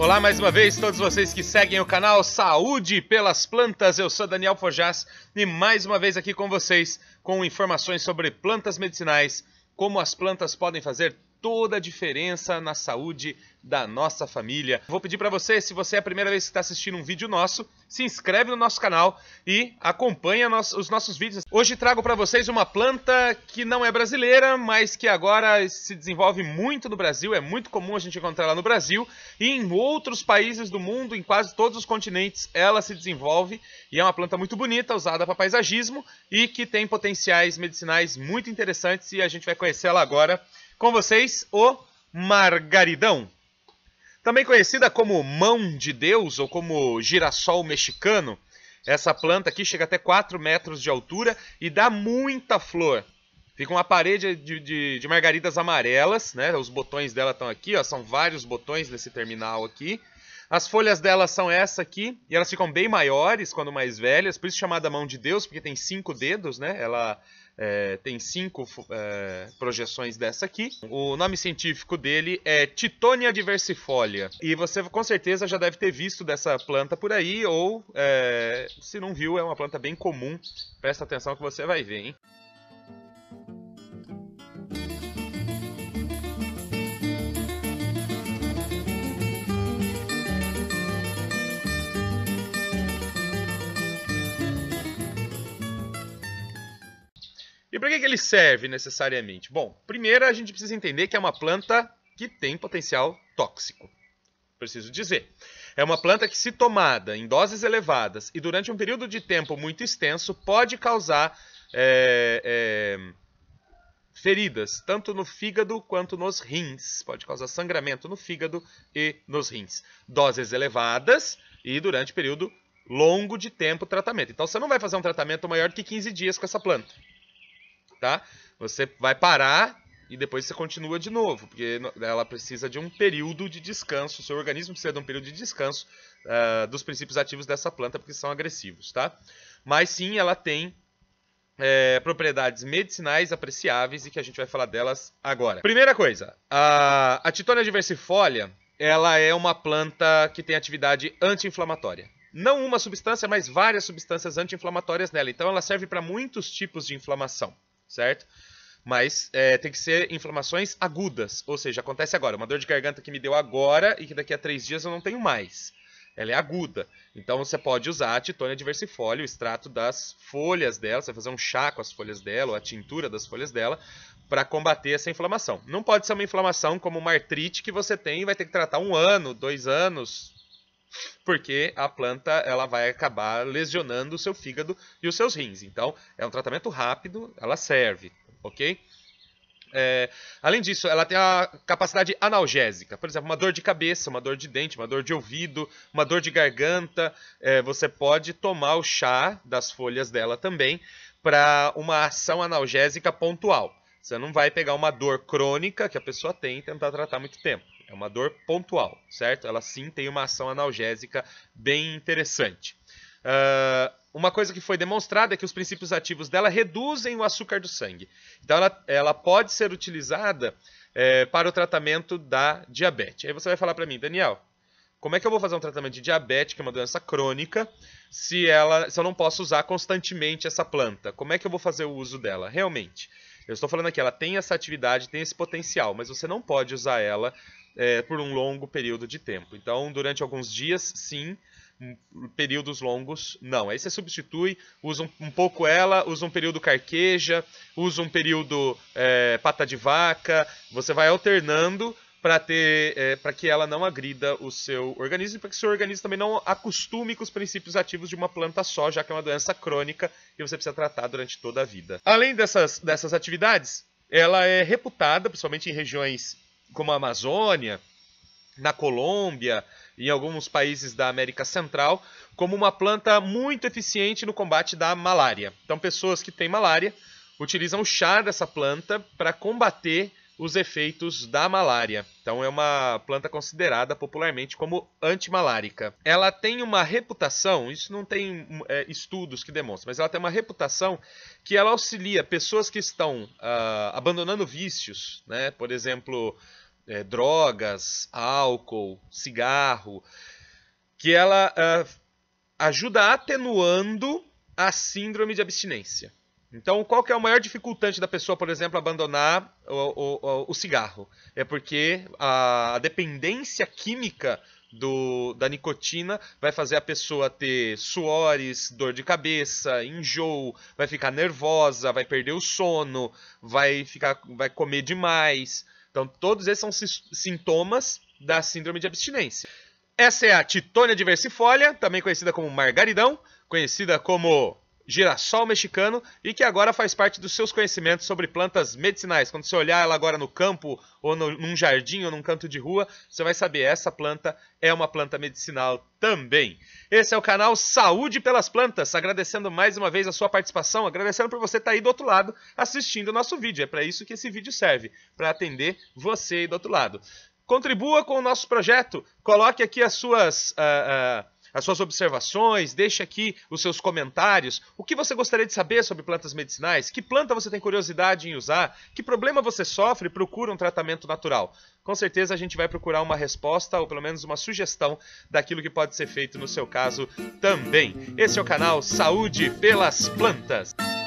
Olá mais uma vez todos vocês que seguem o canal Saúde pelas Plantas. Eu sou Daniel Forjas e mais uma vez aqui com vocês com informações sobre plantas medicinais, como as plantas podem fazer toda a diferença na saúde da nossa família. Vou pedir para você, se você é a primeira vez que está assistindo um vídeo nosso, se inscreve no nosso canal e acompanha os nossos vídeos. Hoje trago para vocês uma planta que não é brasileira, mas que agora se desenvolve muito no Brasil, é muito comum a gente encontrar ela no Brasil e em outros países do mundo, em quase todos os continentes, ela se desenvolve e é uma planta muito bonita, usada para paisagismo e que tem potenciais medicinais muito interessantes e a gente vai conhecê-la agora com vocês, o margaridão. Também conhecida como mão de Deus ou como girassol mexicano, essa planta aqui chega até 4 metros de altura e dá muita flor. Fica uma parede de, de, de margaridas amarelas, né? Os botões dela estão aqui, ó, são vários botões nesse terminal aqui. As folhas delas são essa aqui, e elas ficam bem maiores quando mais velhas, por isso chamada mão de Deus, porque tem cinco dedos, né? Ela é, tem cinco é, projeções dessa aqui. O nome científico dele é Titonia diversifolia. E você com certeza já deve ter visto dessa planta por aí, ou é, se não viu, é uma planta bem comum. Presta atenção que você vai ver, hein? E para que, que ele serve necessariamente? Bom, primeiro a gente precisa entender que é uma planta que tem potencial tóxico. Preciso dizer. É uma planta que, se tomada em doses elevadas e durante um período de tempo muito extenso, pode causar é, é, feridas, tanto no fígado quanto nos rins. Pode causar sangramento no fígado e nos rins. Doses elevadas e durante período longo de tempo tratamento. Então você não vai fazer um tratamento maior que 15 dias com essa planta tá? Você vai parar e depois você continua de novo, porque ela precisa de um período de descanso, seu organismo precisa de um período de descanso uh, dos princípios ativos dessa planta, porque são agressivos, tá? Mas sim, ela tem é, propriedades medicinais apreciáveis e que a gente vai falar delas agora. Primeira coisa, a, a titônia ela é uma planta que tem atividade anti-inflamatória. Não uma substância, mas várias substâncias anti-inflamatórias nela. Então ela serve para muitos tipos de inflamação certo? Mas é, tem que ser inflamações agudas, ou seja, acontece agora. Uma dor de garganta que me deu agora e que daqui a três dias eu não tenho mais. Ela é aguda. Então você pode usar a titônia diversifólia, o extrato das folhas dela, você vai fazer um chá com as folhas dela, ou a tintura das folhas dela, para combater essa inflamação. Não pode ser uma inflamação como uma artrite que você tem e vai ter que tratar um ano, dois anos, porque a planta ela vai acabar lesionando o seu fígado e os seus rins. Então, é um tratamento rápido, ela serve, ok? É, além disso, ela tem a capacidade analgésica. Por exemplo, uma dor de cabeça, uma dor de dente, uma dor de ouvido, uma dor de garganta. É, você pode tomar o chá das folhas dela também para uma ação analgésica pontual. Você não vai pegar uma dor crônica que a pessoa tem e tentar tratar muito tempo. É uma dor pontual, certo? Ela sim tem uma ação analgésica bem interessante. Uh, uma coisa que foi demonstrada é que os princípios ativos dela reduzem o açúcar do sangue. Então, ela, ela pode ser utilizada é, para o tratamento da diabetes. Aí você vai falar para mim, Daniel, como é que eu vou fazer um tratamento de diabetes, que é uma doença crônica, se, ela, se eu não posso usar constantemente essa planta? Como é que eu vou fazer o uso dela? Realmente, eu estou falando aqui, ela tem essa atividade, tem esse potencial, mas você não pode usar ela é, por um longo período de tempo. Então, durante alguns dias, sim, períodos longos, não. Aí você substitui, usa um, um pouco ela, usa um período carqueja, usa um período é, pata de vaca, você vai alternando para ter é, para que ela não agrida o seu organismo e para que seu organismo também não acostume com os princípios ativos de uma planta só, já que é uma doença crônica e você precisa tratar durante toda a vida. Além dessas, dessas atividades, ela é reputada, principalmente em regiões como a Amazônia, na Colômbia e em alguns países da América Central, como uma planta muito eficiente no combate da malária. Então, pessoas que têm malária utilizam o chá dessa planta para combater os efeitos da malária. Então é uma planta considerada popularmente como antimalárica. Ela tem uma reputação, isso não tem é, estudos que demonstram, mas ela tem uma reputação que ela auxilia pessoas que estão uh, abandonando vícios, né? por exemplo, é, drogas, álcool, cigarro, que ela uh, ajuda atenuando a síndrome de abstinência. Então, qual que é o maior dificultante da pessoa, por exemplo, abandonar o, o, o cigarro? É porque a dependência química do, da nicotina vai fazer a pessoa ter suores, dor de cabeça, enjoo, vai ficar nervosa, vai perder o sono, vai, ficar, vai comer demais. Então, todos esses são sintomas da síndrome de abstinência. Essa é a Titônia diversifolia, também conhecida como margaridão, conhecida como girassol mexicano e que agora faz parte dos seus conhecimentos sobre plantas medicinais. Quando você olhar ela agora no campo, ou no, num jardim, ou num canto de rua, você vai saber essa planta é uma planta medicinal também. Esse é o canal Saúde pelas Plantas, agradecendo mais uma vez a sua participação, agradecendo por você estar tá aí do outro lado assistindo o nosso vídeo. É para isso que esse vídeo serve, para atender você aí do outro lado. Contribua com o nosso projeto, coloque aqui as suas. Uh, uh, as suas observações, deixe aqui os seus comentários. O que você gostaria de saber sobre plantas medicinais? Que planta você tem curiosidade em usar? Que problema você sofre? Procura um tratamento natural. Com certeza a gente vai procurar uma resposta ou pelo menos uma sugestão daquilo que pode ser feito no seu caso também. Esse é o canal Saúde pelas Plantas.